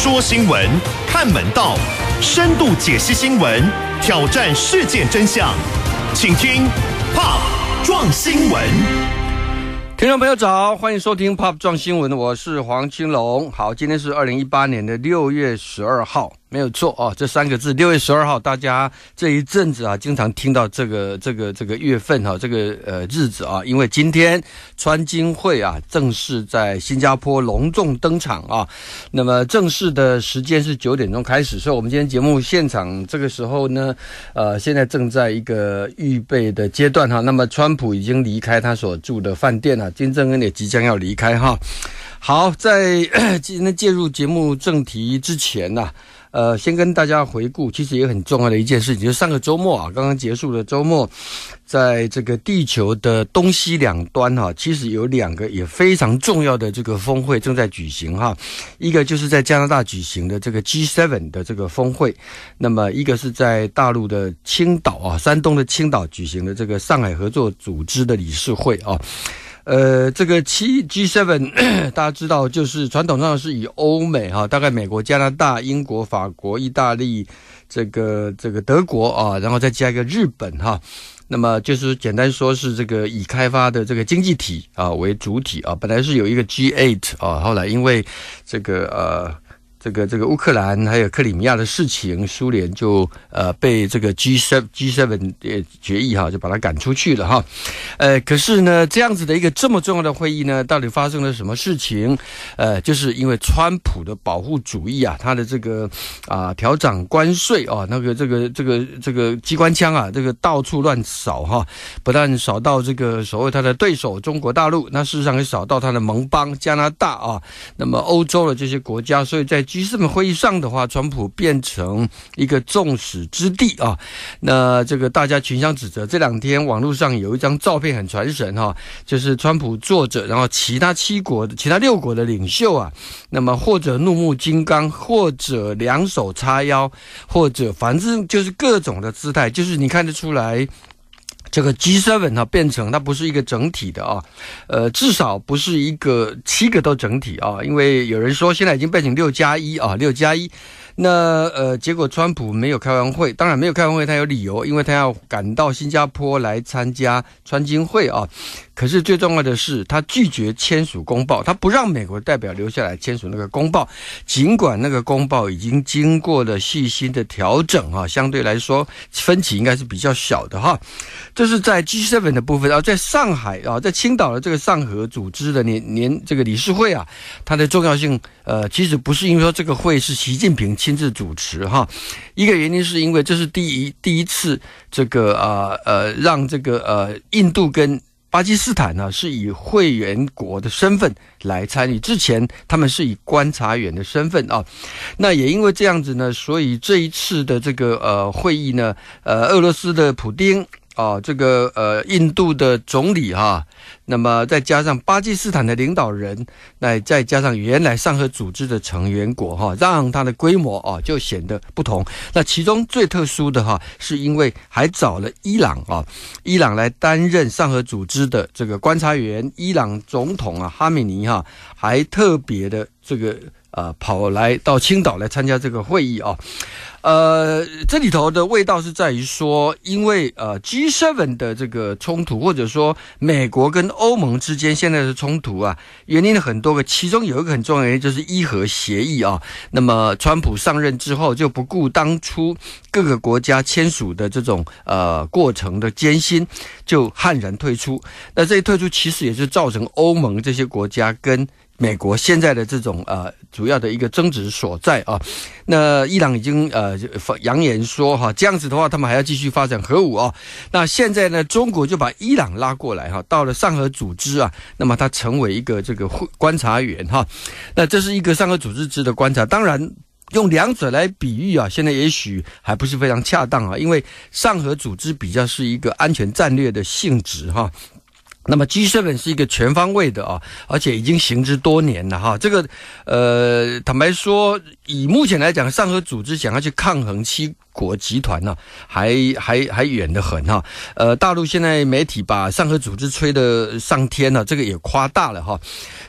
说新闻，看门道，深度解析新闻，挑战事件真相，请听《Pop 撞新闻》。听众朋友早，欢迎收听《Pop 撞新闻》，我是黄青龙。好，今天是二零一八年的六月十二号。没有错哦，这三个字。六月十二号，大家这一阵子啊，经常听到这个、这个、这个月份哈，这个呃日子啊，因为今天川金会啊，正式在新加坡隆重登场啊。那么正式的时间是九点钟开始，所以我们今天节目现场这个时候呢，呃，现在正在一个预备的阶段哈。那么川普已经离开他所住的饭店了，金正恩也即将要离开哈。好，在 今天介入节目正题之前呢。呃，先跟大家回顾，其实也很重要的一件事情，就是上个周末啊，刚刚结束的周末，在这个地球的东西两端哈，其实有两个也非常重要的这个峰会正在举行哈，一个就是在加拿大举行的这个 G7 的这个峰会，那么一个是在大陆的青岛啊，山东的青岛举行的这个上海合作组织的理事会啊。呃，这个七 g seven，大家知道，就是传统上是以欧美哈，大概美国、加拿大、英国、法国、意大利，这个这个德国啊，然后再加一个日本哈，那么就是简单说是这个以开发的这个经济体啊为主体啊，本来是有一个 G8 啊，后来因为这个呃。这个这个乌克兰还有克里米亚的事情，苏联就呃被这个 G7 G7 决议哈，就把它赶出去了哈。呃，可是呢，这样子的一个这么重要的会议呢，到底发生了什么事情？呃，就是因为川普的保护主义啊，他的这个啊，调整关税啊，那个这个这个这个机关枪啊，这个到处乱扫哈，不但扫到这个所谓他的对手中国大陆，那事实上也扫到他的盟邦加拿大啊，那么欧洲的这些国家，所以在 G7 会议上的话，川普变成一个众矢之的啊。那这个大家群相指责。这两天网络上有一张照片很传神哈，就是川普坐着，然后其他七国的其他六国的领袖啊，那么或者怒目金刚，或者两手叉腰，或者反正就是各种的姿态，就是你看得出来。这个 seven 啊，变成它不是一个整体的啊，呃，至少不是一个七个都整体啊，因为有人说现在已经变成六加一啊，六加一，那呃，结果川普没有开完会，当然没有开完会，他有理由，因为他要赶到新加坡来参加川金会啊。可是最重要的是，他拒绝签署公报，他不让美国代表留下来签署那个公报。尽管那个公报已经经过了细心的调整，哈，相对来说分歧应该是比较小的，哈。这是在 G7 的部分啊，在上海啊，在青岛的这个上合组织的年年这个理事会啊，它的重要性，呃，其实不是因为说这个会是习近平亲自主持，哈，一个原因是因为这是第一第一次这个啊呃让这个呃印度跟巴基斯坦呢是以会员国的身份来参与，之前他们是以观察员的身份啊，那也因为这样子呢，所以这一次的这个呃会议呢，呃，俄罗斯的普丁啊，这个呃，印度的总理哈，那么再加上巴基斯坦的领导人，那再加上原来上合组织的成员国哈，让它的规模啊就显得不同。那其中最特殊的哈，是因为还找了伊朗啊，伊朗来担任上合组织的这个观察员，伊朗总统啊哈米尼哈还特别的这个啊跑来到青岛来参加这个会议啊。呃，这里头的味道是在于说，因为呃，G7 的这个冲突，或者说美国跟欧盟之间现在的冲突啊，原因的很多个，其中有一个很重要的原因就是伊核协议啊。那么，川普上任之后就不顾当初各个国家签署的这种呃过程的艰辛，就悍然退出。那这一退出其实也是造成欧盟这些国家跟。美国现在的这种呃主要的一个争执所在啊，那伊朗已经呃扬言说哈，这样子的话他们还要继续发展核武啊。那现在呢，中国就把伊朗拉过来哈，到了上合组织啊，那么它成为一个这个观察员哈。那这是一个上合组织的观察，当然用两者来比喻啊，现在也许还不是非常恰当啊，因为上合组织比较是一个安全战略的性质哈。那么，G7 是一个全方位的啊，而且已经行之多年了哈。这个，呃，坦白说，以目前来讲，上合组织想要去抗衡七国集团呢，还还还远得很哈。呃，大陆现在媒体把上合组织吹得上天了，这个也夸大了哈。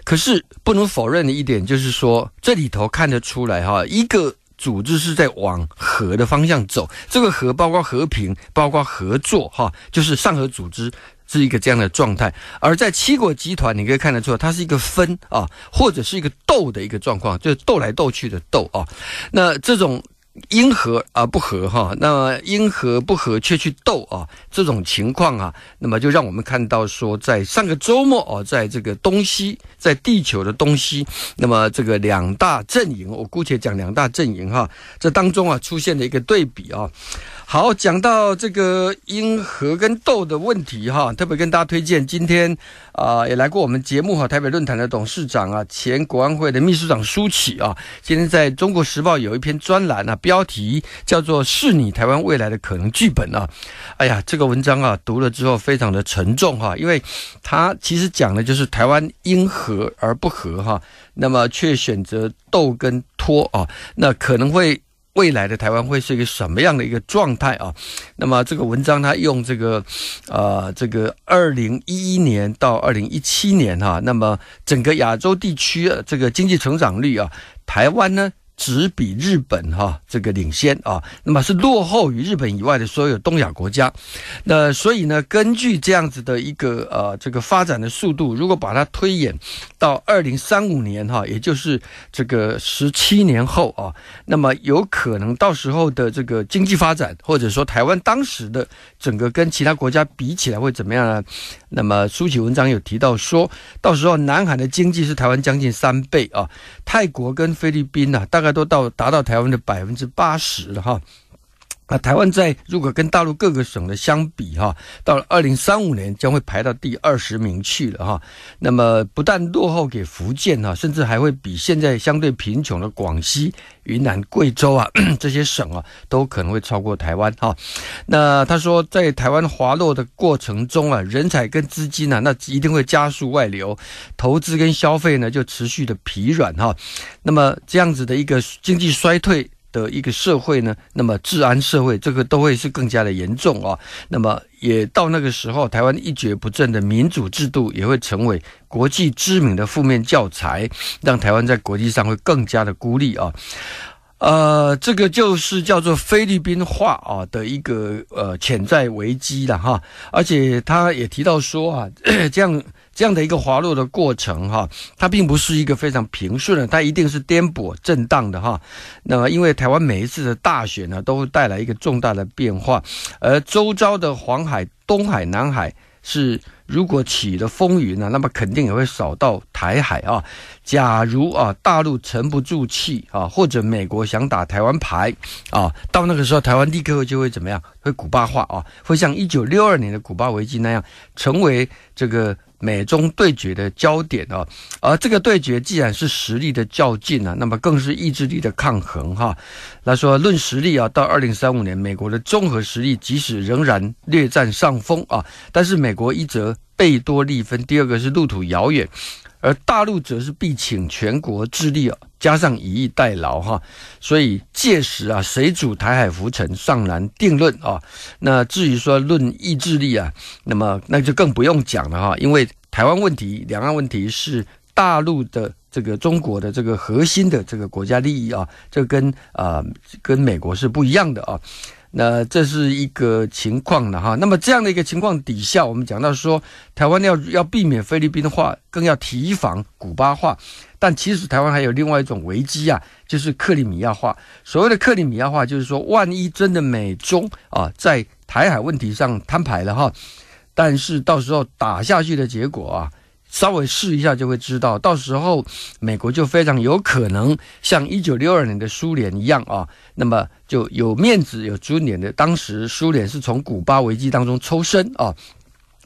可是不能否认的一点就是说，这里头看得出来哈，一个组织是在往和的方向走，这个和包括和平，包括合作哈，就是上合组织。是一个这样的状态，而在七国集团，你可以看得出，它是一个分啊，或者是一个斗的一个状况，就是斗来斗去的斗啊。那这种因和而不和哈，那因和不和却去斗啊，这种情况啊，那么就让我们看到说，在上个周末哦，在这个东西，在地球的东西，那么这个两大阵营，我姑且讲两大阵营哈，这当中啊出现了一个对比啊。好，讲到这个因和跟斗的问题哈，特别跟大家推荐今天啊，也来过我们节目哈，台北论坛的董事长啊，前国安会的秘书长苏启啊，今天在中国时报有一篇专栏啊，标题叫做《是你台湾未来的可能剧本》啊，哎呀，这个文章啊，读了之后非常的沉重哈，因为他其实讲的就是台湾因和而不和哈，那么却选择斗跟拖啊，那可能会。未来的台湾会是一个什么样的一个状态啊？那么这个文章它用这个，呃，这个二零一一年到二零一七年哈，那么整个亚洲地区这个经济成长率啊，台湾呢？只比日本哈这个领先啊，那么是落后于日本以外的所有东亚国家。那所以呢，根据这样子的一个呃这个发展的速度，如果把它推演到二零三五年哈，也就是这个十七年后啊，那么有可能到时候的这个经济发展，或者说台湾当时的整个跟其他国家比起来会怎么样呢？那么书写文章有提到说，到时候南海的经济是台湾将近三倍啊，泰国跟菲律宾呢大概。都到达到台湾的百分之八十了，哈。那台湾在如果跟大陆各个省的相比，哈，到了二零三五年将会排到第二十名去了，哈。那么不但落后给福建，哈，甚至还会比现在相对贫穷的广西、云南、贵州啊 这些省啊，都可能会超过台湾，哈。那他说，在台湾滑落的过程中啊，人才跟资金呢，那一定会加速外流，投资跟消费呢就持续的疲软，哈。那么这样子的一个经济衰退。的一个社会呢，那么治安社会这个都会是更加的严重啊。那么也到那个时候，台湾一蹶不振的民主制度也会成为国际知名的负面教材，让台湾在国际上会更加的孤立啊。呃，这个就是叫做菲律宾化啊的一个呃潜在危机了哈。而且他也提到说啊，这样。这样的一个滑落的过程，哈，它并不是一个非常平顺的，它一定是颠簸震荡的，哈。那么，因为台湾每一次的大选呢，都会带来一个重大的变化，而周遭的黄海、东海、南海是如果起了风云呢，那么肯定也会扫到台海啊。假如啊，大陆沉不住气啊，或者美国想打台湾牌啊，到那个时候，台湾立刻就会怎么样？会古巴化啊，会像一九六二年的古巴危机那样，成为这个。美中对决的焦点啊，而这个对决既然是实力的较劲啊，那么更是意志力的抗衡哈。他说，论实力啊，到二零三五年，美国的综合实力即使仍然略占上风啊，但是美国一则贝多利分，第二个是路途遥远。而大陆则是必请全国之力啊，加上以逸待劳哈，所以届时啊，谁主台海浮沉尚难定论啊。那至于说论意志力啊，那么那就更不用讲了哈，因为台湾问题、两岸问题是大陆的这个中国的这个核心的这个国家利益啊，这跟啊跟美国是不一样的啊。那这是一个情况的哈，那么这样的一个情况底下，我们讲到说，台湾要要避免菲律宾的话，更要提防古巴化，但其实台湾还有另外一种危机啊，就是克里米亚化。所谓的克里米亚化，就是说，万一真的美中啊在台海问题上摊牌了哈，但是到时候打下去的结果啊。稍微试一下就会知道，到时候美国就非常有可能像一九六二年的苏联一样啊，那么就有面子、有尊严的。当时苏联是从古巴危机当中抽身啊。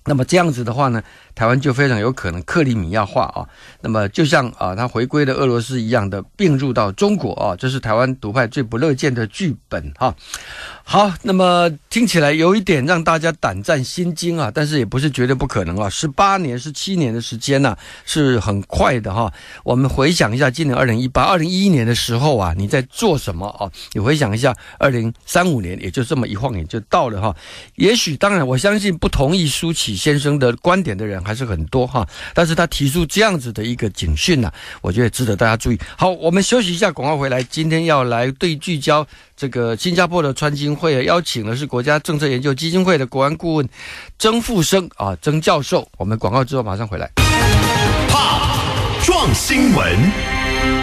那么这样子的话呢，台湾就非常有可能克里米亚化啊。那么就像啊，它回归的俄罗斯一样的并入到中国啊，这是台湾独派最不乐见的剧本哈。好，那么听起来有一点让大家胆战心惊啊，但是也不是绝对不可能啊。十八年、十七年的时间呢，是很快的哈。我们回想一下，今年二零一八、二零一一年的时候啊，你在做什么啊？你回想一下，二零三五年也就这么一晃眼就到了哈。也许，当然，我相信不同意舒淇。先生的观点的人还是很多哈，但是他提出这样子的一个警讯呢，我觉得值得大家注意。好，我们休息一下，广告回来。今天要来对聚焦这个新加坡的川金会，邀请的是国家政策研究基金会的国安顾问曾富生啊，曾教授。我们广告之后马上回来。怕撞新闻。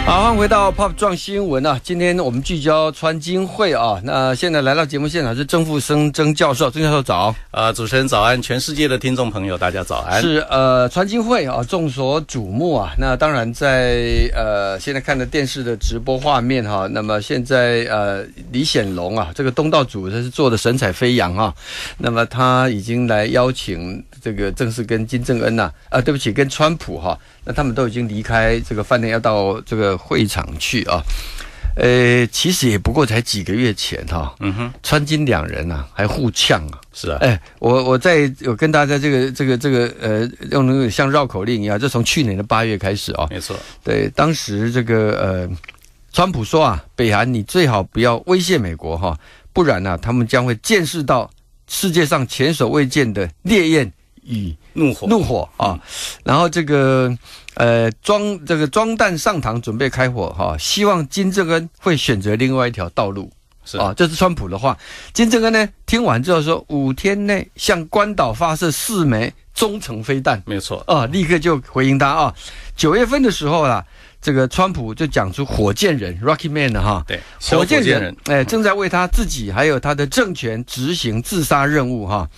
好，欢迎回到《Pop 撞新闻》啊！今天我们聚焦川金会啊。那现在来到节目现场是郑富生郑教授，郑教授早，呃，主持人早安，全世界的听众朋友大家早安。是呃，川金会啊，众所瞩目啊。那当然在呃现在看的电视的直播画面哈，那么现在呃李显龙啊，这个东道主他是做的神采飞扬啊。那么他已经来邀请这个正式跟金正恩呐啊，对不起，跟川普哈。那他们都已经离开这个饭店，要到这个会场去啊。呃，其实也不过才几个月前哈。嗯哼。川金两人呐，还互呛啊。是啊。哎，我我在有跟大家这个这个这个呃，用那个像绕口令一样，就从去年的八月开始啊。没错。对，当时这个呃，川普说啊，北韩你最好不要威胁美国哈，不然呢，他们将会见识到世界上前所未见的烈焰与。怒火，怒火啊！然后这个呃装这个装弹上膛，准备开火哈。希望金正恩会选择另外一条道路，是啊，这是川普的话。金正恩呢听完之后说，五天内向关岛发射四枚中程飞弹，没错啊，立刻就回应他啊。九月份的时候啊，这个川普就讲出火箭人 r o c k y Man） 哈，对，火箭人哎，正在为他自己还有他的政权执行自杀任务哈。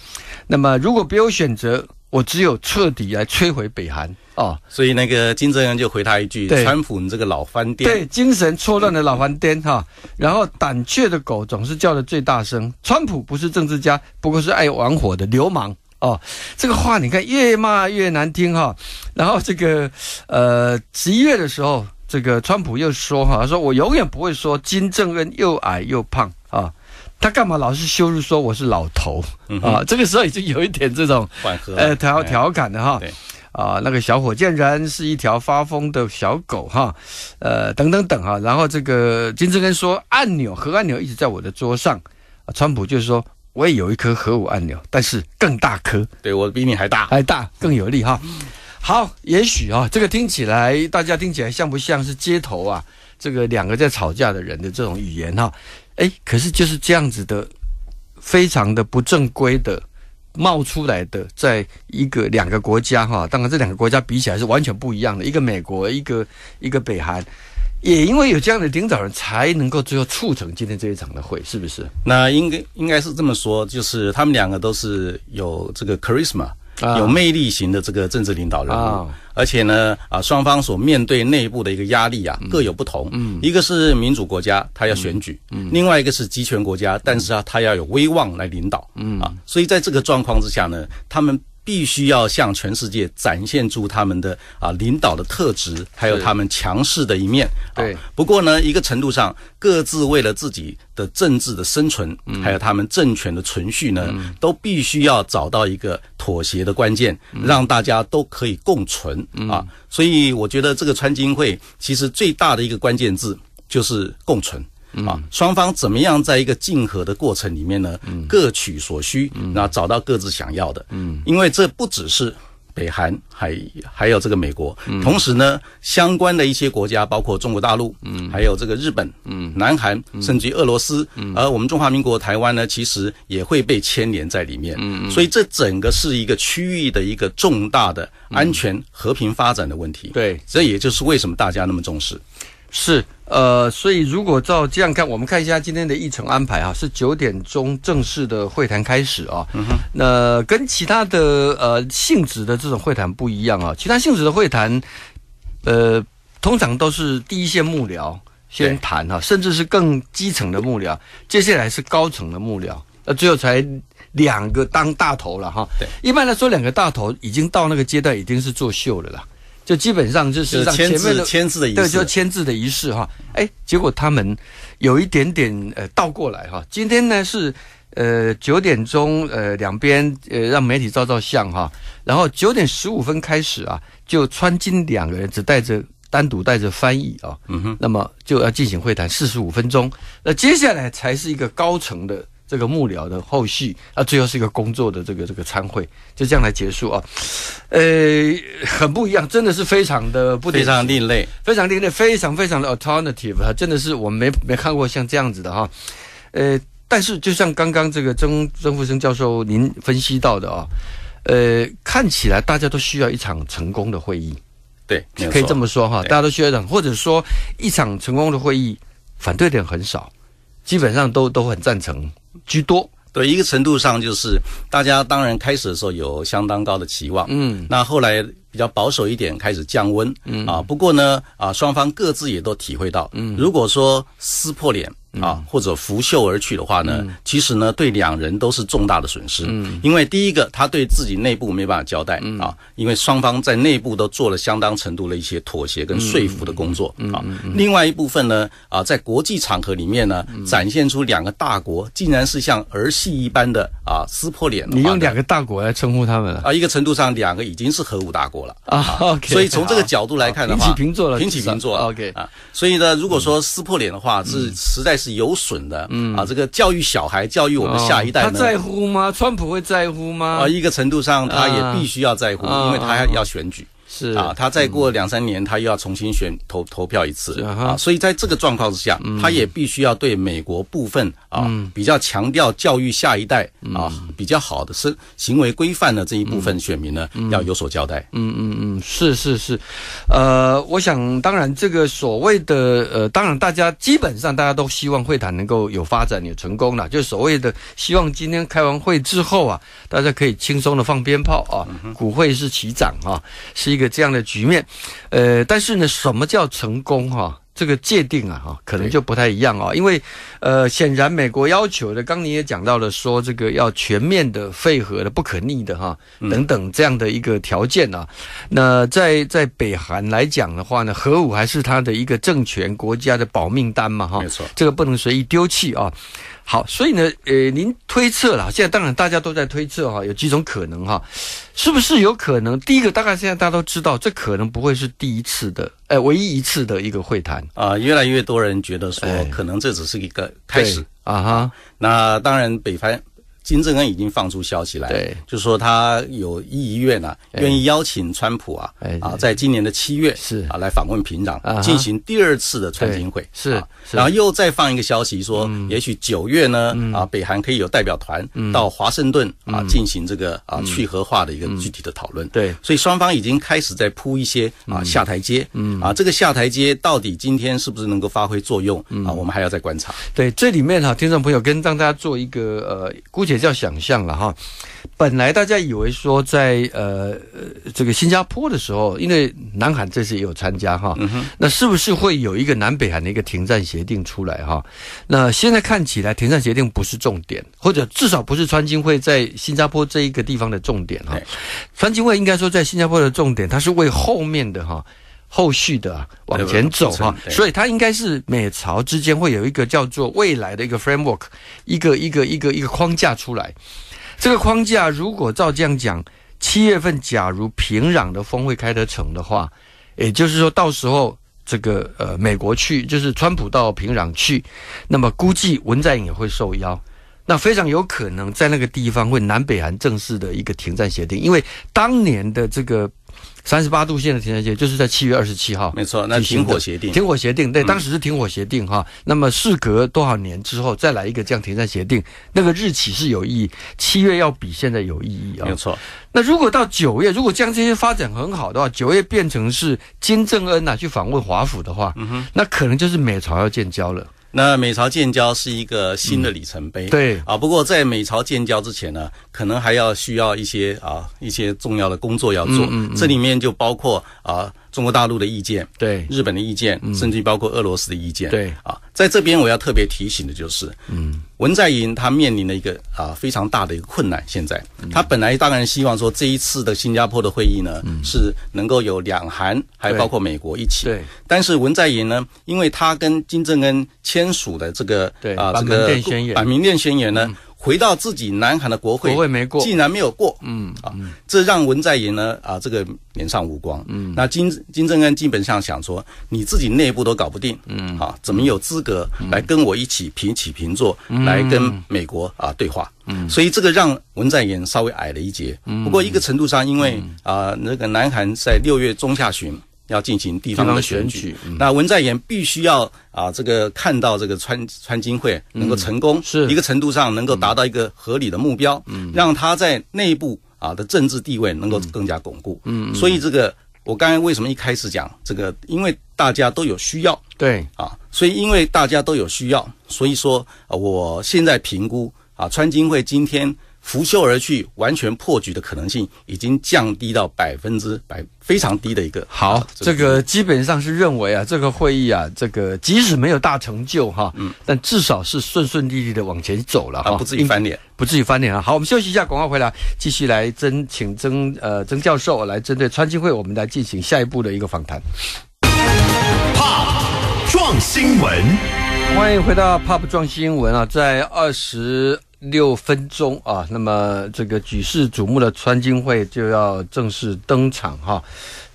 那么如果没有选择。我只有彻底来摧毁北韩哦，所以那个金正恩就回他一句：川普，你这个老翻店。对，精神错乱的老翻颠哈。然后胆怯的狗总是叫的最大声。川普不是政治家，不过是爱玩火的流氓哦。这个话你看越骂越难听哈。然后这个呃十一月的时候，这个川普又说哈，他说我永远不会说金正恩又矮又胖啊。他干嘛老是羞辱说我是老头啊？这个时候已经有一点这种缓和，呃，调调侃的哈，啊，那个小火箭人是一条发疯的小狗哈，呃，等等等哈，然后这个金正恩说按钮核按钮一直在我的桌上，啊，川普就是说我也有一颗核武按钮，但是更大颗，对我比你还大，还大更有力哈。好，也许啊，这个听起来大家听起来像不像是街头啊，这个两个在吵架的人的这种语言哈。哎，可是就是这样子的，非常的不正规的冒出来的，在一个两个国家哈，当然这两个国家比起来是完全不一样的，一个美国，一个一个北韩，也因为有这样的领导人才能够最后促成今天这一场的会，是不是？那应该应该是这么说，就是他们两个都是有这个 charisma。有魅力型的这个政治领导人，而且呢，啊，双方所面对内部的一个压力啊，各有不同。嗯，一个是民主国家，他要选举；，另外一个是集权国家，但是啊，他要有威望来领导。嗯，啊，所以在这个状况之下呢，他们。必须要向全世界展现出他们的啊领导的特质，还有他们强势的一面。对。不过呢，一个程度上，各自为了自己的政治的生存，还有他们政权的存续呢，都必须要找到一个妥协的关键，让大家都可以共存啊。所以，我觉得这个川金会其实最大的一个关键字就是共存。啊，双方怎么样在一个竞合的过程里面呢？各取所需，那找到各自想要的。因为这不只是北韩，还还有这个美国，同时呢，相关的一些国家，包括中国大陆，还有这个日本、南韩，甚至俄罗斯，而我们中华民国台湾呢，其实也会被牵连在里面。所以，这整个是一个区域的一个重大的安全和平发展的问题。对，这也就是为什么大家那么重视。是，呃，所以如果照这样看，我们看一下今天的议程安排啊，是九点钟正式的会谈开始啊。嗯哼。那跟其他的呃性质的这种会谈不一样啊，其他性质的会谈，呃，通常都是第一线幕僚先谈哈，甚至是更基层的幕僚，接下来是高层的幕僚，那最后才两个当大头了哈。对。一般来说，两个大头已经到那个阶段，已经是作秀了啦。就基本上就是让前面的对，就签字的仪式哈。哎，结果他们有一点点呃倒过来哈。今天呢是呃九点钟，呃两边呃让媒体照照相哈。然后九点十五分开始啊，就川金两个人只带着单独带着翻译啊。嗯哼，那么就要进行会谈四十五分钟。那接下来才是一个高层的。这个幕僚的后续啊，最后是一个工作的这个这个参会，就这样来结束啊。呃，很不一样，真的是非常的不非常另类，非常另类，非常非常的 alternative 啊！真的是我没没看过像这样子的哈。呃，但是就像刚刚这个曾曾富生教授您分析到的啊，呃，看起来大家都需要一场成功的会议，对，可以这么说哈，大家都需要一场，或者说一场成功的会议，反对点很少，基本上都都很赞成。居多，对一个程度上就是大家当然开始的时候有相当高的期望，嗯，那后来。比较保守一点，开始降温啊。不过呢，啊，双方各自也都体会到，嗯，如果说撕破脸啊，或者拂袖而去的话呢，其实呢，对两人都是重大的损失。嗯，因为第一个，他对自己内部没办法交代嗯、啊，因为双方在内部都做了相当程度的一些妥协跟说服的工作嗯、啊。另外一部分呢，啊，在国际场合里面呢，展现出两个大国竟然是像儿戏一般的啊撕破脸。你用两个大国来称呼他们了啊？一个程度上，两个已经是核武大国。了啊，所以从这个角度来看的话，平起平坐了，OK 平起啊，所以呢，如果说撕破脸的话，是实在是有损的，嗯啊，这个教育小孩，教育我们下一代，他在乎吗？川普会在乎吗？啊，一个程度上，他也必须要在乎，因为他要选举。是啊，他再过两三年，他又要重新选投投票一次啊，所以在这个状况之下，他也必须要对美国部分啊比较强调教育下一代啊比较好的是行为规范的这一部分选民呢，要有所交代。嗯嗯嗯，是是是，呃，我想当然这个所谓的呃，当然大家基本上大家都希望会谈能够有发展有成功了，就所谓的希望今天开完会之后啊，大家可以轻松的放鞭炮啊，股会是齐涨啊，是一个。这样的局面，呃，但是呢，什么叫成功哈？这个界定啊，哈，可能就不太一样啊。因为，呃，显然美国要求的，刚你也讲到了，说这个要全面的废核的、不可逆的哈，等等这样的一个条件啊。那在在北韩来讲的话呢，核武还是他的一个政权国家的保命单嘛哈，没错，这个不能随意丢弃啊。好，所以呢，呃，您推测了，现在当然大家都在推测哈，有几种可能哈，是不是有可能？第一个，大概现在大家都知道，这可能不会是第一次的，哎，唯一一次的一个会谈啊，越来越多人觉得说，可能这只是一个开始啊哈。那当然，北方金正恩已经放出消息来，对，就是说他有意愿啊，愿意邀请川普啊，啊，在今年的七月是啊，来访问平壤，进行第二次的川金会是，然后又再放一个消息说，也许九月呢，啊，北韩可以有代表团到华盛顿啊，进行这个啊去核化的一个具体的讨论。对，所以双方已经开始在铺一些啊下台阶，嗯，啊，这个下台阶到底今天是不是能够发挥作用？啊，我们还要再观察。对，这里面哈，听众朋友跟让大家做一个呃估计。也叫想象了哈，本来大家以为说在呃这个新加坡的时候，因为南韩这次也有参加哈，那是不是会有一个南北韩的一个停战协定出来哈？那现在看起来停战协定不是重点，或者至少不是川金会在新加坡这一个地方的重点哈。川金会应该说在新加坡的重点，它是为后面的哈。后续的往前走哈，所以它应该是美朝之间会有一个叫做未来的一个 framework，一个一个一个一个框架出来。这个框架如果照这样讲，七月份假如平壤的峰会开得成的话，也就是说到时候这个呃美国去就是川普到平壤去，那么估计文在寅也会受邀，那非常有可能在那个地方会南北韩正式的一个停战协定，因为当年的这个。三十八度线的停战线就是在七月二十七号，没错，那是停火协定。停火协定，对，当时是停火协定哈。那么事隔多少年之后再来一个这样停战协定，那个日期是有意义，七月要比现在有意义啊。没错，那如果到九月，如果将这些发展很好的话，九月变成是金正恩呐去访问华府的话，那可能就是美朝要建交了。那美朝建交是一个新的里程碑，对啊。不过在美朝建交之前呢，可能还要需要一些啊一些重要的工作要做，这里面就包括啊。中国大陆的意见，对日本的意见，甚至包括俄罗斯的意见，对啊，在这边我要特别提醒的就是，嗯，文在寅他面临了一个啊非常大的一个困难，现在他本来当然希望说这一次的新加坡的会议呢，是能够有两韩还包括美国一起，对，但是文在寅呢，因为他跟金正恩签署的这个对啊这个板明店宣言呢。回到自己南韩的国会，国会没过，竟然没有过，嗯啊，这让文在寅呢啊这个脸上无光，嗯，那金金正恩基本上想说你自己内部都搞不定，嗯啊，怎么有资格来跟我一起平起平坐来跟美国啊对话，嗯，所以这个让文在寅稍微矮了一截，嗯，不过一个程度上，因为啊那个南韩在六月中下旬。要进行地方的选举，那文在寅必须要啊，这个看到这个川川金会能够成功，是一个程度上能够达到一个合理的目标，嗯，让他在内部啊的政治地位能够更加巩固，嗯，所以这个我刚才为什么一开始讲这个，因为大家都有需要，对，啊，所以因为大家都有需要，所以说我现在评估啊，川金会今天。拂袖而去，完全破局的可能性已经降低到百分之百，非常低的一个。好，这个基本上是认为啊，这个会议啊，这个即使没有大成就哈，嗯，但至少是顺顺利利的往前走了哈，不至于翻脸，不至于翻脸啊。好，我们休息一下，广告回来，继续来征请曾呃曾教授来针对川金会，我们来进行下一步的一个访谈。Pop 撞新闻，欢迎回到 Pop 撞新闻啊，在二十。六分钟啊，那么这个举世瞩目的川金会就要正式登场哈。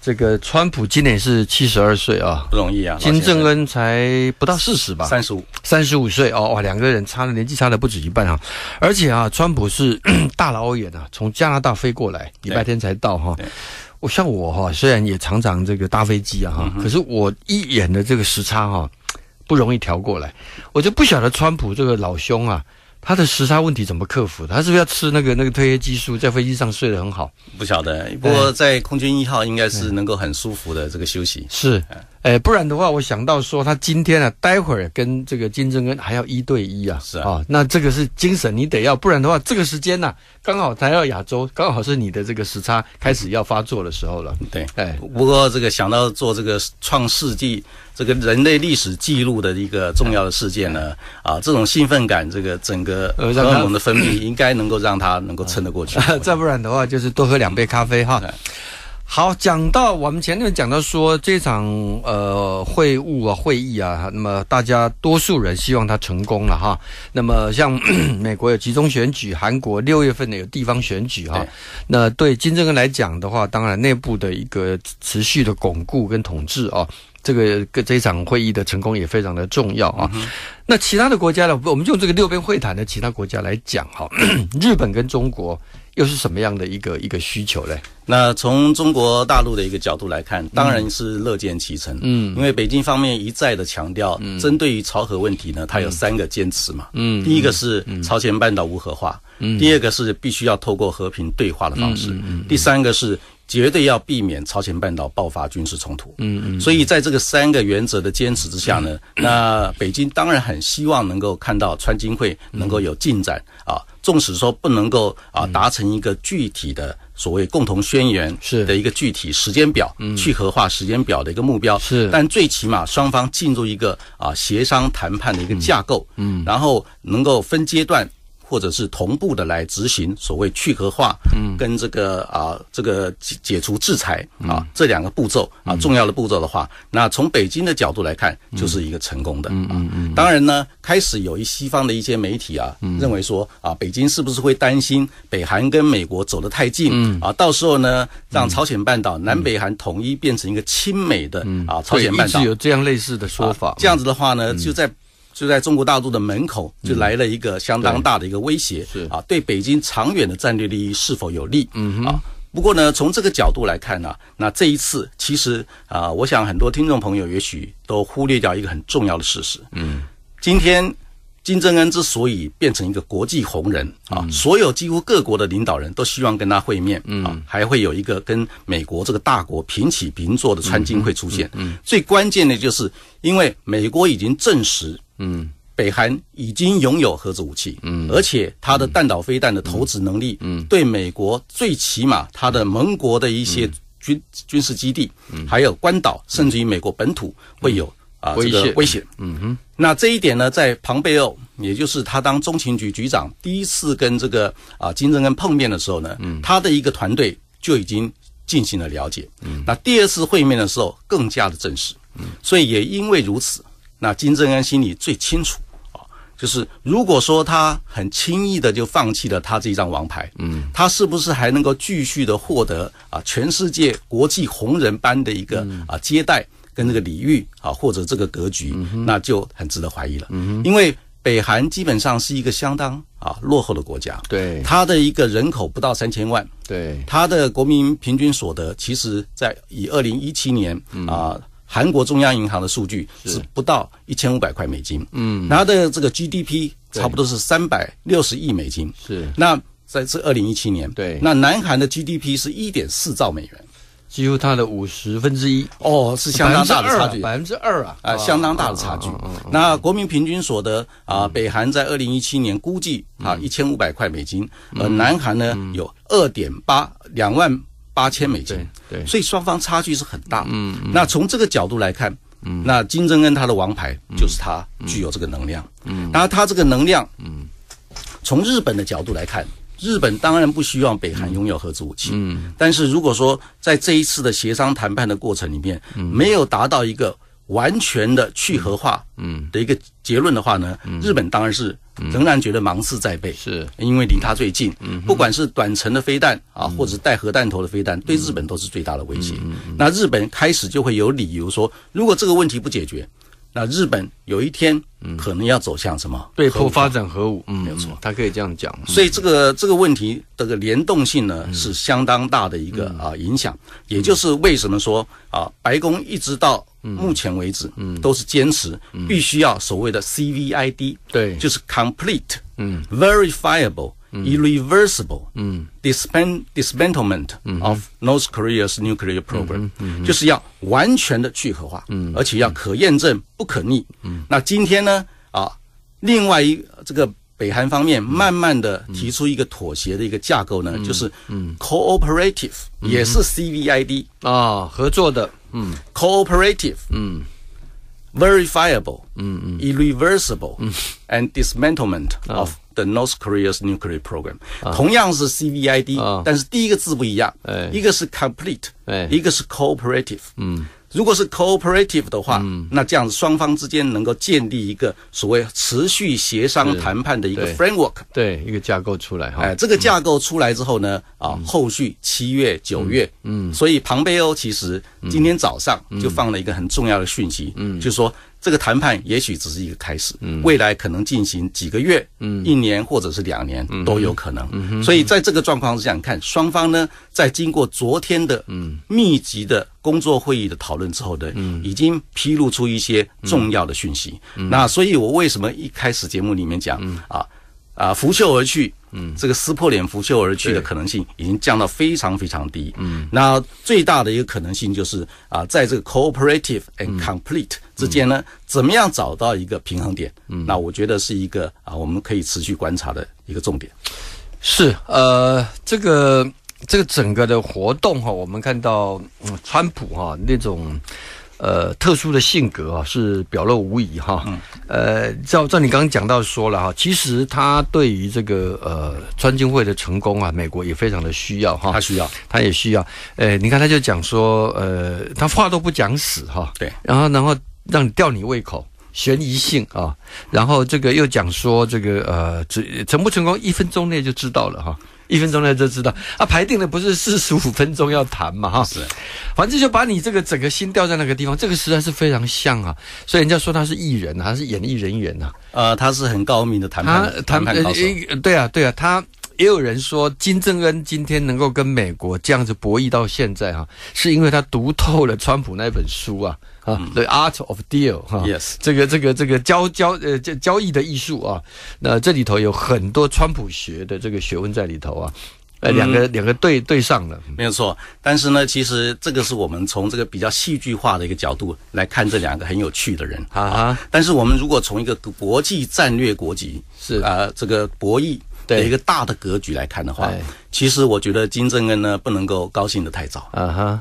这个川普今年是七十二岁啊，不容易啊。金正恩才不到四十吧，三十五，三十五岁哦，哇，两个人差的年纪差的不止一半啊。而且啊，川普是 大老远啊，从加拿大飞过来，礼拜天才到哈。我像我哈，虽然也常常这个搭飞机啊哈，可是我一眼的这个时差哈，不容易调过来，我就不晓得川普这个老兄啊。他的时差问题怎么克服？他是不是要吃那个那个褪黑激素，在飞机上睡得很好？不晓得，不过在空军一号应该是能够很舒服的这个休息。是。哎，不然的话，我想到说他今天啊，待会儿跟这个金正恩还要一对一啊，是啊，那这个是精神，你得要，不然的话，这个时间呢，刚好才到亚洲，刚好是你的这个时差开始要发作的时候了。对，哎，不过这个想到做这个创世纪，这个人类历史记录的一个重要的事件呢，啊，这种兴奋感，这个整个荷尔蒙的分泌应该能够让他能够撑得过去，再不然的话就是多喝两杯咖啡哈。好，讲到我们前面讲到说这场呃会晤啊会议啊，那么大家多数人希望它成功了哈。那么像 美国有集中选举，韩国六月份呢有地方选举哈。那对金正恩来讲的话，当然内部的一个持续的巩固跟统治啊。这个跟这场会议的成功也非常的重要啊。那其他的国家呢？我们用这个六边会谈的其他国家来讲哈，日本跟中国又是什么样的一个一个需求呢？那从中国大陆的一个角度来看，当然是乐见其成。嗯，因为北京方面一再的强调，针对于朝核问题呢，它有三个坚持嘛。嗯，第一个是朝鲜半岛无核化。嗯，第二个是必须要透过和平对话的方式。嗯，第三个是。绝对要避免朝鲜半岛爆发军事冲突。嗯嗯，所以在这个三个原则的坚持之下呢，那北京当然很希望能够看到川金会能够有进展啊。纵使说不能够啊达成一个具体的所谓共同宣言是的一个具体时间表，去核化时间表的一个目标是，但最起码双方进入一个啊协商谈判的一个架构，嗯，然后能够分阶段。或者是同步的来执行所谓去核化，嗯，跟这个啊这个解除制裁啊这两个步骤啊重要的步骤的话，那从北京的角度来看，就是一个成功的啊。当然呢，开始有一西方的一些媒体啊认为说啊，北京是不是会担心北韩跟美国走得太近啊？到时候呢，让朝鲜半岛南北韩统一变成一个亲美的啊朝鲜半岛，有这样类似的说法。这样子的话呢，就在。就在中国大陆的门口，就来了一个相当大的一个威胁，是啊，对北京长远的战略利益是否有利？嗯哼，啊，不过呢，从这个角度来看呢，那这一次其实啊，我想很多听众朋友也许都忽略掉一个很重要的事实，嗯，今天。金正恩之所以变成一个国际红人啊，所有几乎各国的领导人都希望跟他会面啊，还会有一个跟美国这个大国平起平坐的川金会出现。嗯，最关键的就是因为美国已经证实，嗯，北韩已经拥有核子武器，嗯，而且他的弹道飞弹的投掷能力，嗯，对美国最起码他的盟国的一些军军事基地，嗯，还有关岛，甚至于美国本土会有。啊，危险，危险。嗯哼，那这一点呢，在庞贝欧，也就是他当中情局局长，第一次跟这个啊金正恩碰面的时候呢，他的一个团队就已经进行了了解。嗯，那第二次会面的时候，更加的正实。嗯，所以也因为如此，那金正恩心里最清楚啊，就是如果说他很轻易的就放弃了他这一张王牌，嗯，他是不是还能够继续的获得啊全世界国际红人般的一个啊接待？跟这个礼遇啊，或者这个格局，那就很值得怀疑了。因为北韩基本上是一个相当啊落后的国家，对它的一个人口不到三千万，对它的国民平均所得，其实在以二零一七年啊韩国中央银行的数据是不到一千五百块美金，嗯，它的这个 GDP 差不多是三百六十亿美金，是那在这二零一七年，对，那南韩的 GDP 是一点四兆美元。几乎它的五十分之一哦，是相当大的差距，百分之二啊啊，相当大的差距。那国民平均所得啊，北韩在二零一七年估计啊一千五百块美金，而南韩呢有二点八两万八千美金，对，所以双方差距是很大。嗯，那从这个角度来看，那金正恩他的王牌就是他具有这个能量。嗯，然后他这个能量，嗯，从日本的角度来看。日本当然不希望北韩拥有核武器，嗯，但是如果说在这一次的协商谈判的过程里面，没有达到一个完全的去核化，嗯，的一个结论的话呢，日本当然是仍然觉得芒刺在背，是，因为离他最近，嗯，不管是短程的飞弹啊，或者带核弹头的飞弹，对日本都是最大的威胁，嗯，那日本开始就会有理由说，如果这个问题不解决。啊，日本有一天可能要走向什么？被迫发展核武，嗯，没错，他可以这样讲。所以这个这个问题这个联动性呢，是相当大的一个啊影响。也就是为什么说啊，白宫一直到目前为止嗯，都是坚持必须要所谓的 CVID，对，就是 complete，嗯，verifiable。Mm. irreversible disband mm. disbandment mm-hmm. of North Korea's nuclear program，就是要完全的去核化，而且要可验证、不可逆。那今天呢？啊，另外一这个北韩方面慢慢的提出一个妥协的一个架构呢，就是 mm-hmm. cooperative，也是 CVID 啊，合作的，嗯，cooperative，嗯。verifiable, mm, irreversible, mm. and dismantlement oh. of North Korea's nuclear program，同样是 CVID，但是第一个字不一样，一个是 complete，一个是 cooperative。嗯，如果是 cooperative 的话，那这样子双方之间能够建立一个所谓持续协商谈判的一个 framework，对一个架构出来哈。哎，这个架构出来之后呢，啊，后续七月九月，嗯，所以庞贝欧其实今天早上就放了一个很重要的讯息，嗯，就说。这个谈判也许只是一个开始，未来可能进行几个月、一年或者是两年都有可能。所以在这个状况之下，看双方呢，在经过昨天的密集的工作会议的讨论之后呢，已经披露出一些重要的讯息。那所以我为什么一开始节目里面讲啊啊拂袖而去？嗯，这个撕破脸拂袖而去的可能性已经降到非常非常低。嗯，那最大的一个可能性就是啊，在这个 cooperative and complete 之间呢，怎么样找到一个平衡点？嗯，那我觉得是一个啊，我们可以持续观察的一个重点。是，呃，这个这个整个的活动哈，我们看到川普哈那种。呃，特殊的性格啊，是表露无遗哈。嗯。呃，照照你刚刚讲到说了哈，其实他对于这个呃，川金会的成功啊，美国也非常的需要哈。他需要，他也需要。呃，你看他就讲说，呃，他话都不讲死哈。对。然后，然后让你吊你胃口，悬疑性啊。然后这个又讲说这个呃，成不成功，一分钟内就知道了哈。一分钟内就知道，啊，排定的不是四十五分钟要谈嘛，哈，是，反正就把你这个整个心吊在那个地方，这个实在是非常像啊，所以人家说他是艺人，他是演艺人员呐，呃，他是很高明的谈判谈判高手，对啊，对啊，他。也有人说，金正恩今天能够跟美国这样子博弈到现在，哈，是因为他读透了川普那本书啊，啊，《The Art of Deal》哈，这个、这个、这个交交呃交交易的艺术啊，那这里头有很多川普学的这个学问在里头啊，呃，两个两个对对上了，没有错。但是呢，其实这个是我们从这个比较戏剧化的一个角度来看这两个很有趣的人，哈哈。但是我们如果从一个国际战略国籍是啊，这个博弈。在一个大的格局来看的话，其实我觉得金正恩呢不能够高兴的太早啊哈。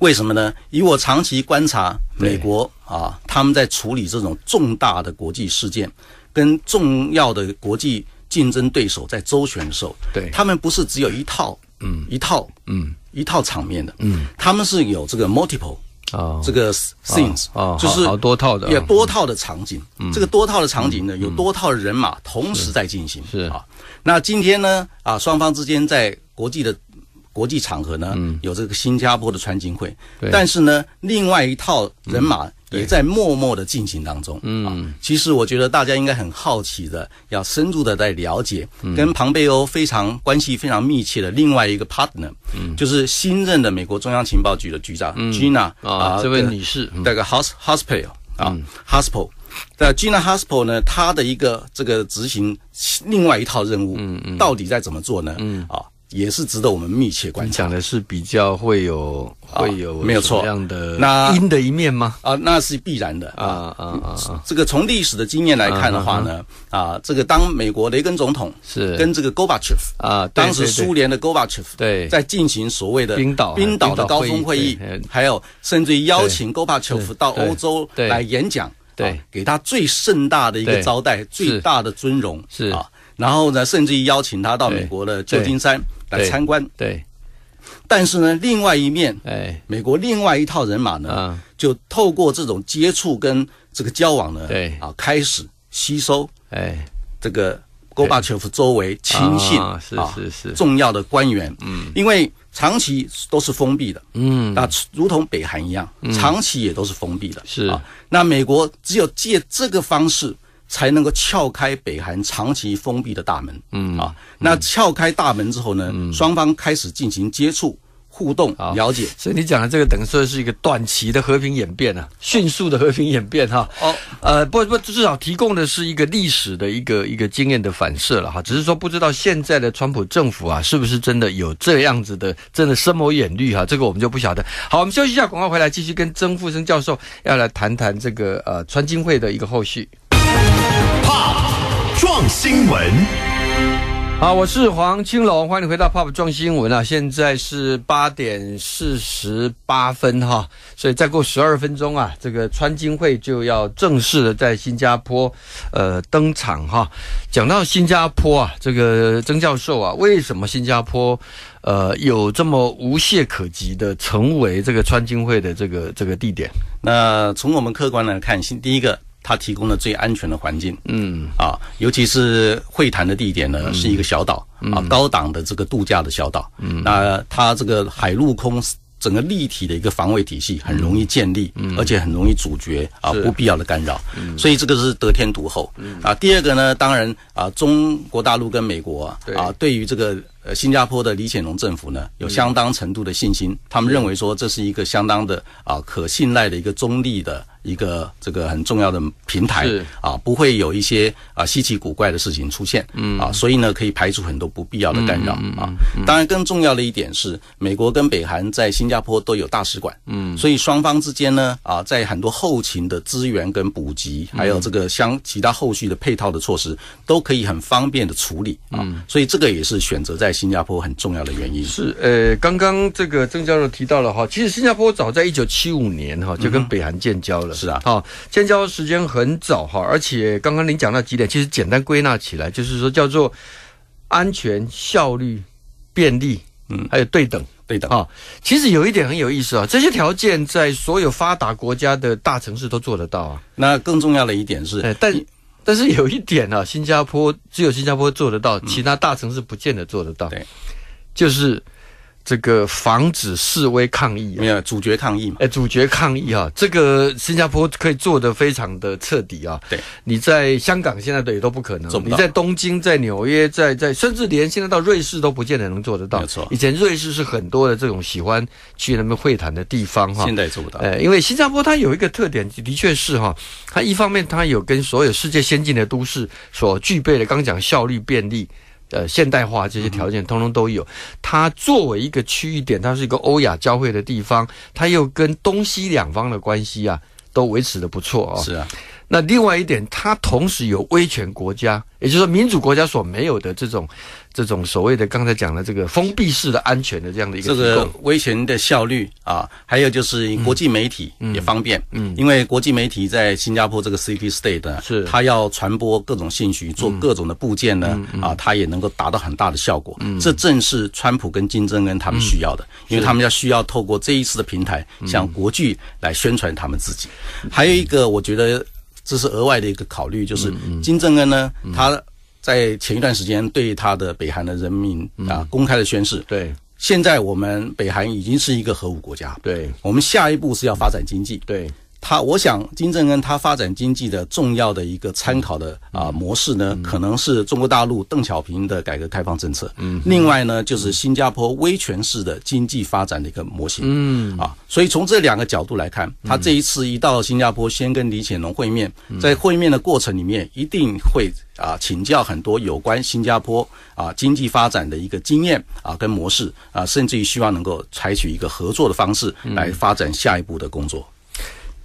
为什么呢？以我长期观察美国啊，他们在处理这种重大的国际事件，跟重要的国际竞争对手在周旋的时候，对他们不是只有一套，嗯，一套，嗯，一套场面的，嗯，他们是有这个 multiple。啊，这个 scenes 啊，就是多套的，也多套的场景。这个多套的场景呢，有多套人马同时在进行。是啊，那今天呢，啊，双方之间在国际的。国际场合呢，有这个新加坡的川金会，但是呢，另外一套人马也在默默的进行当中。嗯，其实我觉得大家应该很好奇的，要深入的在了解跟庞贝欧非常关系非常密切的另外一个 partner，就是新任的美国中央情报局的局长 Gina 啊，这位女士，那个 Hospel 啊，Hospel，在 Gina h o s p a l 呢，他的一个这个执行另外一套任务，到底在怎么做呢？嗯，啊。也是值得我们密切观察。讲的是比较会有会有没有错样的那阴的一面吗？啊，那是必然的啊啊啊！这个从历史的经验来看的话呢，啊，这个当美国雷根总统是跟这个 Gorbachev 啊，当时苏联的 Gorbachev 对在进行所谓的冰岛冰岛的高峰会议，还有甚至于邀请 Gorbachev 到欧洲来演讲，对，给他最盛大的一个招待，最大的尊荣是啊。然后呢，甚至于邀请他到美国的旧金山。来参观，对。但是呢，另外一面，哎，美国另外一套人马呢，就透过这种接触跟这个交往呢，对，啊，开始吸收，哎，这个戈巴乔夫周围亲信，是是是重要的官员，嗯，因为长期都是封闭的，嗯，那如同北韩一样，长期也都是封闭的，是啊。那美国只有借这个方式。才能够撬开北韩长期封闭的大门，嗯啊，那撬开大门之后呢，双方开始进行接触、互动、了解，所以你讲的这个等于是是一个短期的和平演变啊，迅速的和平演变哈。哦，呃，不不，至少提供的是一个历史的一个一个经验的反射了哈，只是说不知道现在的川普政府啊，是不是真的有这样子的真的深谋远虑哈，这个我们就不晓得。好，我们休息一下，广告回来继续跟曾富生教授要来谈谈这个呃川金会的一个后续。Pop 撞新闻啊！我是黄青龙，欢迎你回到 Pop 撞新闻啊！现在是八点四十八分哈，所以再过十二分钟啊，这个川金会就要正式的在新加坡呃登场哈。讲到新加坡啊，这个曾教授啊，为什么新加坡呃有这么无懈可击的成为这个川金会的这个这个地点？那从我们客观来看，新第一个。它提供了最安全的环境，嗯啊，尤其是会谈的地点呢，是一个小岛啊，高档的这个度假的小岛，嗯，那它这个海陆空整个立体的一个防卫体系很容易建立，而且很容易阻绝啊不必要的干扰，嗯、所以这个是得天独厚。嗯、啊，第二个呢，当然啊，中国大陆跟美国啊，对于这个。呃，新加坡的李显龙政府呢，有相当程度的信心，他们认为说这是一个相当的啊可信赖的一个中立的一个这个很重要的平台啊，不会有一些啊稀奇古怪的事情出现嗯，啊，所以呢可以排除很多不必要的干扰啊。当然，更重要的一点是，美国跟北韩在新加坡都有大使馆，嗯，所以双方之间呢啊，在很多后勤的资源跟补给，还有这个相其他后续的配套的措施，都可以很方便的处理啊，所以这个也是选择在。新加坡很重要的原因是，呃，刚刚这个郑教授提到了哈，其实新加坡早在一九七五年哈就跟北韩建交了。是啊，哈，建交时间很早哈，而且刚刚您讲那几点，其实简单归纳起来就是说叫做安全、效率、便利，嗯，还有对等，对等啊。其实有一点很有意思啊，这些条件在所有发达国家的大城市都做得到啊。那更重要的一点是，但。但是有一点呢，新加坡只有新加坡做得到，其他大城市不见得做得到，就是。这个防止示威抗议，没有主角抗议嘛？哎，主角抗议哈，这个新加坡可以做得非常的彻底啊。对你在香港现在的也都不可能，你在东京、在纽约、在在，甚至连现在到瑞士都不见得能做得到。没错，以前瑞士是很多的这种喜欢去那边会谈的地方哈。现在也做不到。哎，因为新加坡它有一个特点，的确是哈，它一方面它有跟所有世界先进的都市所具备的，刚讲效率便利。呃，现代化这些条件通通都有。它作为一个区域点，它是一个欧亚交汇的地方，它又跟东西两方的关系啊，都维持的不错啊。是啊，那另外一点，它同时有威权国家。也就是说，民主国家所没有的这种、这种所谓的刚才讲的这个封闭式的安全的这样的一个这个危权的效率啊，还有就是国际媒体也方便，嗯，因为国际媒体在新加坡这个 CP State 呢，是，他要传播各种信息，做各种的部件呢，啊，他也能够达到很大的效果。这正是川普跟金正恩他们需要的，因为他们要需要透过这一次的平台，向国际来宣传他们自己。还有一个，我觉得。这是额外的一个考虑，就是金正恩呢，他在前一段时间对他的北韩的人民啊公开的宣誓。对，现在我们北韩已经是一个核武国家。对，我们下一步是要发展经济。对。他，我想金正恩他发展经济的重要的一个参考的啊模式呢，可能是中国大陆邓小平的改革开放政策。嗯，另外呢，就是新加坡威权式的经济发展的一个模型。嗯啊，所以从这两个角度来看，他这一次一到新加坡，先跟李显龙会面，在会面的过程里面，一定会啊请教很多有关新加坡啊经济发展的一个经验啊跟模式啊，甚至于希望能够采取一个合作的方式来发展下一步的工作。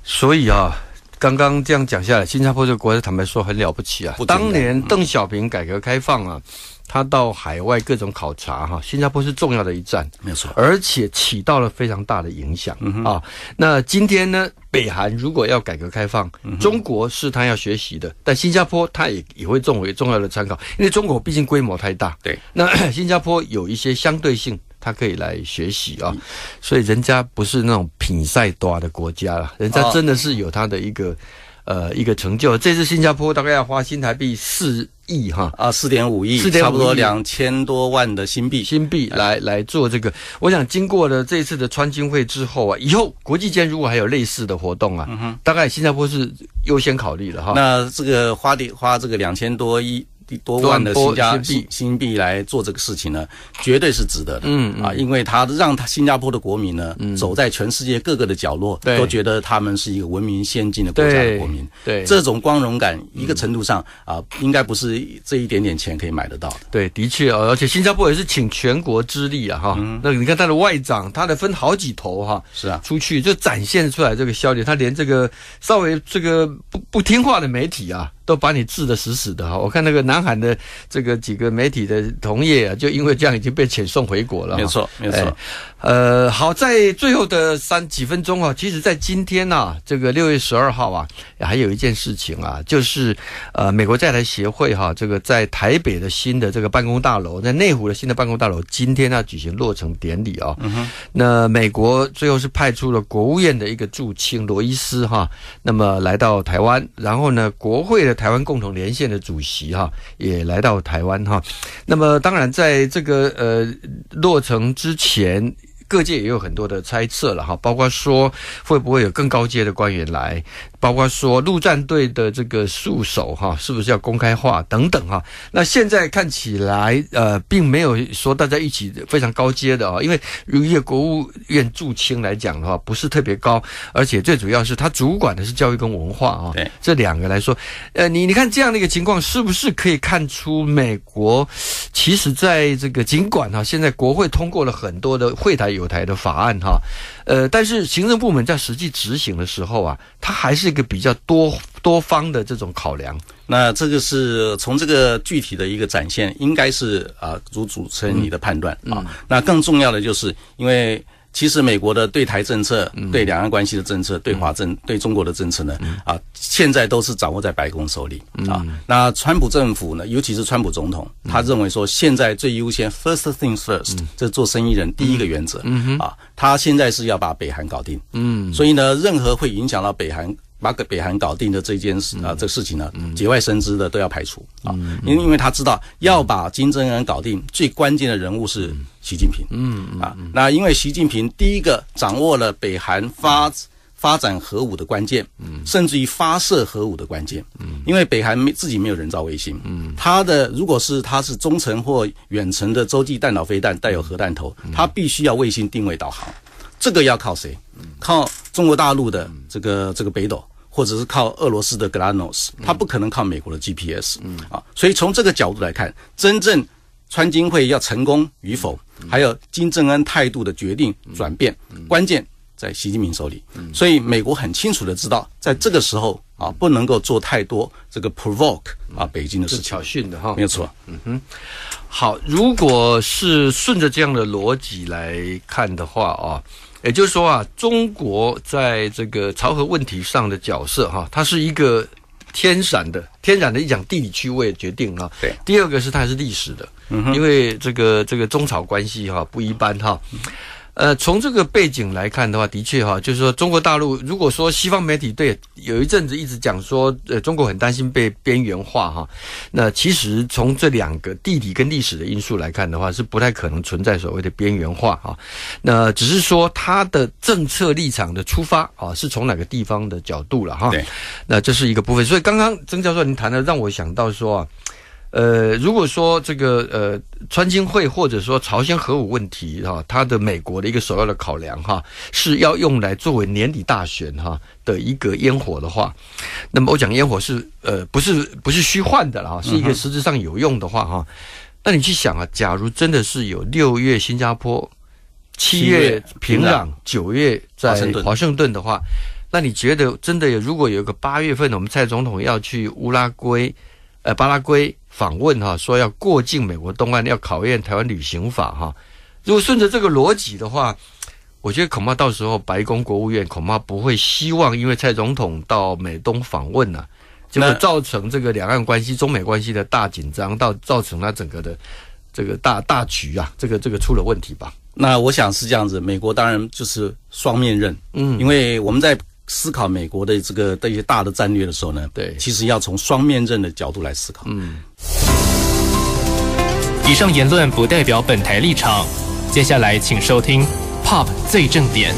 所以啊，刚刚这样讲下来，新加坡这个国家坦白说很了不起啊。当年邓小平改革开放啊。他到海外各种考察哈，新加坡是重要的一站，没错，而且起到了非常大的影响啊。那今天呢，北韩如果要改革开放，中国是他要学习的，但新加坡他也也会作为重要的参考，因为中国毕竟规模太大。对，那 新加坡有一些相对性，他可以来学习啊。所以人家不是那种品赛多的国家了，人家真的是有他的一个。呃，一个成就，这次新加坡大概要花新台币四亿哈，啊，四点五亿，差不多两千多万的新币，新币来来做这个。我想，经过了这次的川金会之后啊，以后国际间如果还有类似的活动啊，大概新加坡是优先考虑的哈。那这个花的花这个两千多亿。多万的新加币新币来做这个事情呢，绝对是值得的。嗯啊，因为他让他新加坡的国民呢，走在全世界各个的角落，都觉得他们是一个文明先进的国家的国民。对，这种光荣感，一个程度上啊，应该不是这一点点钱可以买得到的。对，的确啊，而且新加坡也是请全国之力啊，哈。那你看他的外长，他的分好几头哈。是啊。出去就展现出来这个效率，他连这个稍微这个不不听话的媒体啊。都把你治的死死的哈！我看那个南海的这个几个媒体的同业啊，就因为这样已经被遣送回国了。没错，没错。呃，好在最后的三几分钟啊，其实，在今天呐，这个六月十二号啊，还有一件事情啊，就是呃，美国在台协会哈，这个在台北的新的这个办公大楼，在内湖的新的办公大楼，今天要举行落成典礼啊。嗯那美国最后是派出了国务院的一个驻青罗伊斯哈，那么来到台湾，然后呢，国会的台湾共同连线的主席哈也来到台湾哈。那么，当然在这个呃落成之前。各界也有很多的猜测了哈，包括说会不会有更高阶的官员来，包括说陆战队的这个戍守哈，是不是要公开化等等哈。那现在看起来，呃，并没有说大家一起非常高阶的啊，因为如一个国务院驻青来讲的话，不是特别高，而且最主要是他主管的是教育跟文化啊。对这两个来说，呃，你你看这样的一个情况，是不是可以看出美国，其实在这个尽管哈，现在国会通过了很多的会谈有。九台的法案哈，呃，但是行政部门在实际执行的时候啊，它还是一个比较多多方的这种考量。那这个是从这个具体的一个展现，应该是啊，如主持人你的判断啊。那更重要的就是，因为。其实美国的对台政策、对两岸关系的政策、对华政、对中国的政策呢，啊，现在都是掌握在白宫手里啊。那川普政府呢，尤其是川普总统，他认为说现在最优先，first thing first，这做生意人第一个原则啊，他现在是要把北韩搞定，嗯，所以呢，任何会影响到北韩。把北韩搞定的这件事啊这事情呢，节外生枝的都要排除啊，因因为他知道要把金正恩搞定，最关键的人物是习近平，嗯啊，那因为习近平第一个掌握了北韩发发展核武的关键，嗯，甚至于发射核武的关键，嗯，因为北韩没自己没有人造卫星，嗯，他的如果是他是中程或远程的洲际弹道飞弹带有核弹头，他必须要卫星定位导航，这个要靠谁？靠中国大陆的这个这个北斗。或者是靠俄罗斯的 GLANOS，它不可能靠美国的 GPS，啊，所以从这个角度来看，真正川金会要成功与否，还有金正恩态度的决定转变，关键在习近平手里。所以美国很清楚的知道，在这个时候啊，不能够做太多这个 p r o v o e 啊，北京的是挑衅的哈，没有错。嗯哼，好，如果是顺着这样的逻辑来看的话啊。也就是说啊，中国在这个朝核问题上的角色，哈，它是一个天然的、天然的，一讲地理区位决定啊。对。第二个是它还是历史的，嗯因为这个这个中朝关系哈不一般哈。呃，从这个背景来看的话，的确哈，就是说中国大陆，如果说西方媒体对有一阵子一直讲说，呃，中国很担心被边缘化哈，那其实从这两个地理跟历史的因素来看的话，是不太可能存在所谓的边缘化哈，那只是说它的政策立场的出发啊，是从哪个地方的角度了哈，那这是一个部分。所以刚刚曾教授您谈的，让我想到说啊。呃，如果说这个呃，川金会或者说朝鲜核武问题哈，它的美国的一个首要的考量哈，是要用来作为年底大选哈的一个烟火的话，那么我讲烟火是呃不是不是虚幻的了哈，是一个实质上有用的话哈。那你去想啊，假如真的是有六月新加坡、七月平壤、九月在华盛顿的话，那你觉得真的有？如果有一个八月份，我们蔡总统要去乌拉圭。呃，巴拉圭访问哈，说要过境美国东岸，要考验台湾旅行法哈。如果顺着这个逻辑的话，我觉得恐怕到时候白宫国务院恐怕不会希望，因为蔡总统到美东访问呢，就造成这个两岸关系、中美关系的大紧张，到造成了整个的这个大大局啊，这个这个出了问题吧？那我想是这样子，美国当然就是双面刃，嗯，因为我们在。思考美国的这个的一些大的战略的时候呢，对，其实要从双面刃的角度来思考。嗯，以上言论不代表本台立场。接下来请收听《Pop 最正点》。